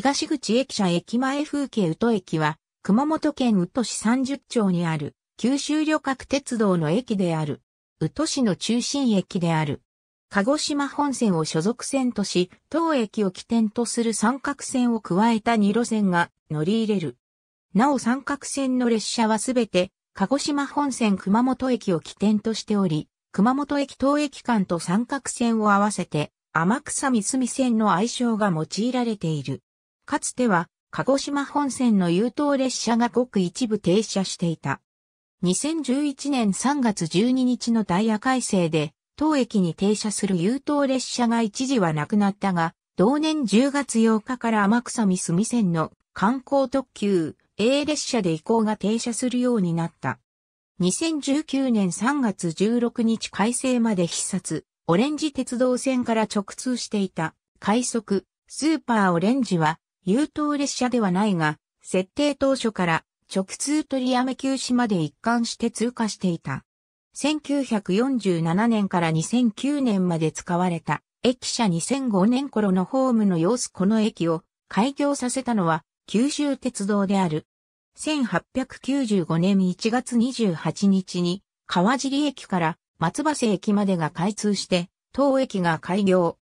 東口駅舎駅前風景宇都駅は、熊本県宇都市30町にある、九州旅客鉄道の駅である。宇都市の中心駅である。鹿児島本線を所属線とし、当駅を起点とする三角線を加えた2路線が乗り入れる。なお三角線の列車はすべて、鹿児島本線熊本駅を起点としており、熊本駅当駅間と三角線を合わせて、天草三隅線の愛称が用いられている。かつては、鹿児島本線の優等列車がごく一部停車していた。2011年3月12日のダイヤ改正で、当駅に停車する優等列車が一時はなくなったが、同年10月8日から天草三隅線の観光特急 A 列車で移行が停車するようになった。2019年3月16日改正まで必殺、オレンジ鉄道線から直通していた、快速、スーパーオレンジは優等列車ではないが、設定当初から直通取やめ休止まで一貫して通過していた。1947年から2009年まで使われた駅舎2005年頃のホームの様子この駅を開業させたのは九州鉄道である。1895年1月28日に川尻駅から松橋駅までが開通して当駅が開業。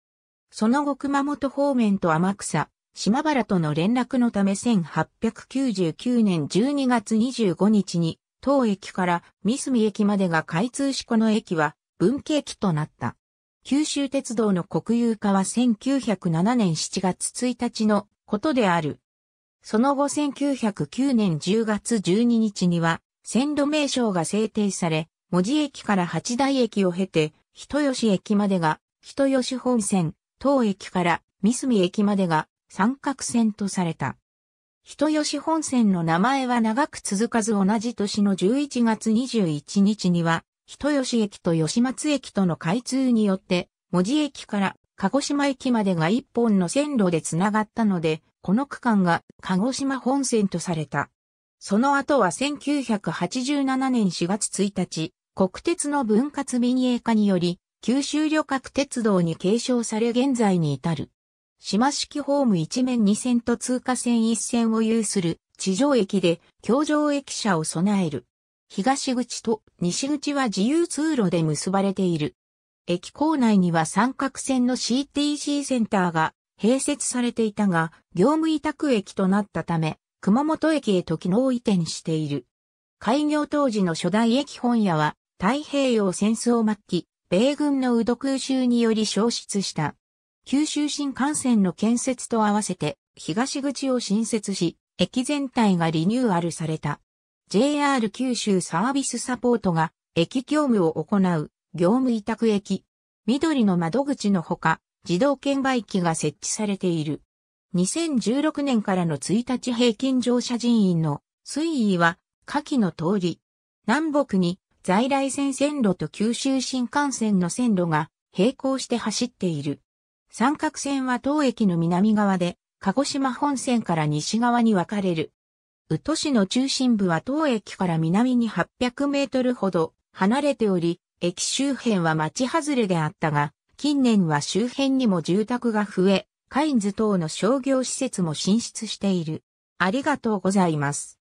その後熊本方面と天草、島原との連絡のため1899年12月25日に、当駅から三隅駅までが開通しこの駅は文系駅となった。九州鉄道の国有化は1907年7月1日のことである。その後1909年10月12日には、線路名称が制定され、文字駅から八大駅を経て、人吉駅までが、人吉本線、当駅から三隅駅までが、三角線とされた。人吉本線の名前は長く続かず同じ年の11月21日には、人吉駅と吉松駅との開通によって、文字駅から鹿児島駅までが一本の線路でつながったので、この区間が鹿児島本線とされた。その後は1987年4月1日、国鉄の分割民営化により、九州旅客鉄道に継承され現在に至る。島式ホーム一面二線と通過線一線を有する地上駅で橋上駅舎を備える。東口と西口は自由通路で結ばれている。駅構内には三角線の CTC センターが併設されていたが、業務委託駅となったため、熊本駅へと機能移転している。開業当時の初代駅本屋は、太平洋戦争末期、米軍のうど空襲により消失した。九州新幹線の建設と合わせて東口を新設し、駅全体がリニューアルされた。JR 九州サービスサポートが駅業務を行う業務委託駅。緑の窓口のほか、自動券売機が設置されている。2016年からの1日平均乗車人員の推移は下記の通り。南北に在来線線路と九州新幹線の線路が並行して走っている。三角線は当駅の南側で、鹿児島本線から西側に分かれる。宇都市の中心部は当駅から南に800メートルほど離れており、駅周辺は町外れであったが、近年は周辺にも住宅が増え、カインズ等の商業施設も進出している。ありがとうございます。